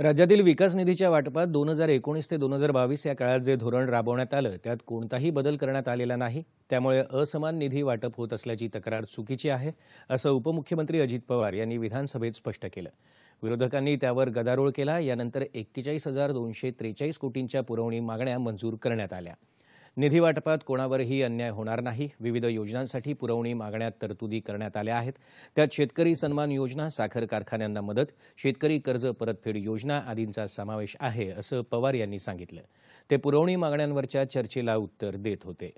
राज्यातील विकास निधीच्या वाटपात दोन हजार एकोणीस ते दोन हजार बावीस या काळात जे धोरण राबवण्यात आलं त्यात कोणताही बदल करण्यात आलेला नाही त्यामुळे असमान निधी वाटप होत असल्याची तक्रार चुकीची आहे असं उपमुख्यमंत्री अजित पवार यांनी विधानसभेत स्पष्ट केलं विरोधकांनी त्यावर गदारोळ केला यानंतर एक्केचाळीस हजार दोनशे त्रेचाळीस कोटींच्या पुरवणी मागण्या मंजूर करण्यात आल्या निधी वाटपात कोणावरही अन्याय होणार नाही विविध योजनांसाठी पुरवणी मागण्यात तरतुदी करण्यात आल्या आहेत त्यात शेतकरी सन्मान योजना साखर कारखान्यांना मदत शेतकरी कर्ज परतफेड योजना आदींचा समावेश आहे असं पवार यांनी सांगितलं ते पुरवणी मागण्यांवरच्या चर्चेला उत्तर देत होते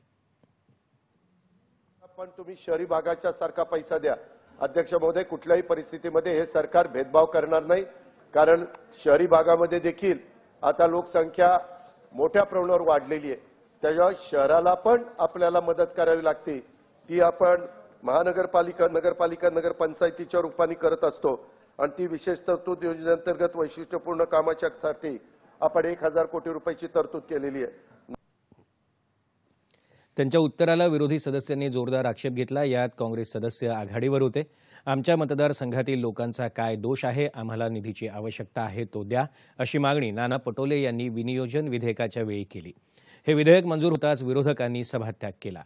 पण तुम्ही शहरी भागाच्या सारखा पैसा द्या अध्यक्ष महोदय कुठल्याही परिस्थितीमध्ये हे सरकार भेदभाव करणार नाही कारण शहरी भागामध्ये देखील आता लोकसंख्या मोठ्या प्रमाणावर वाढलेली आहे त्याच्या शहराला पण आपल्याला मदत करावी लागते ती आपण महानगरपालिका नगरपालिका नगरपंचायतीच्या रूपाने करत असतो आणि ती विशेष तरतूद योजनेअंतर्गत वैशिष्ट्यपूर्ण कामाच्यासाठी आपण एक हजार कोटी रुपयाची तरतूद केलेली आहे त्यांच्या उत्तराला विरोधी सदस्यांनी जोरदार आक्षेप घेतला यात काँग्रेस सदस्य आघाडीवर होते आमच्या मतदारसंघातील लोकांचा काय दोष आहे आम्हाला निधीची आवश्यकता आहे तो द्या अशी मागणी नाना पटोले यांनी विनियोजन विधेयकाच्या वेळी केली हे विधेयक मंजूर होताच विरोधकांनी सभात्याग केला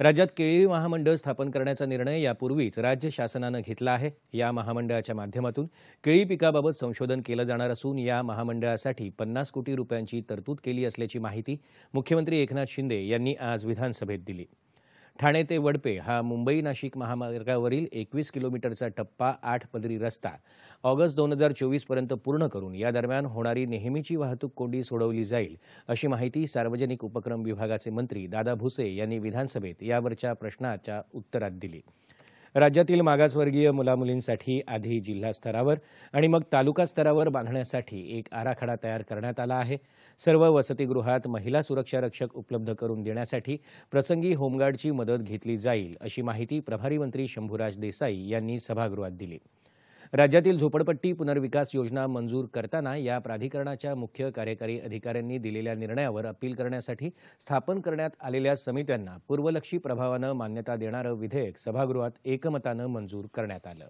राज्यात केळी महामंडळ स्थापन करण्याचा निर्णय यापूर्वीच राज्य शासनानं घेतला आहे या महामंडळाच्या माध्यमातून केळी पिकाबाबत संशोधन केलं जाणार असून या महामंडळासाठी पन्नास कोटी रुपयांची तरतूद केली असल्याची माहिती मुख्यमंत्री एकनाथ शिंदे यांनी आज विधानसभेत दिली ठाणे ते वडपे हा मुंबई नाशिक महामार्गावरील एकवीस किलोमीटरचा टप्पा आठ पदरी रस्ता ऑगस्ट दोन हजार चोवीसपर्यंत पूर्ण करून या दरम्यान होणारी नेहमीची वाहतूक कोंडी सोडवली जाईल अशी माहिती सार्वजनिक उपक्रम विभागाचे मंत्री दादा भुसे यांनी विधानसभेत यावरच्या प्रश्नाच्या उत्तरात दिली राज्यातील मागासवर्गीय मुलामुलींसाठी आधी जिल्हा स्तरावर आणि मग तालुका स्तरावर बांधण्यासाठी एक आराखडा तयार करण्यात आला आहे सर्व वसतिगृहात महिला सुरक्षा रक्षक उपलब्ध करून देण्यासाठी प्रसंगी होमगार्डची मदत घेतली जाईल अशी माहिती प्रभारी मंत्री शंभूराज देसाई यांनी सभागृहात दिली राज्यातील झोपडपट्टी पुनर्विकास योजना मंजूर करताना या प्राधिकरणाच्या मुख्य कार्यकारी अधिकाऱ्यांनी दिलेल्या निर्णयावर अपील करण्यासाठी स्थापन करण्यात आलेल्या समित्यांना पूर्वलक्षी प्रभावानं मान्यता देणारं विधेयक सभागृहात एकमतानं मंजूर करण्यात आलं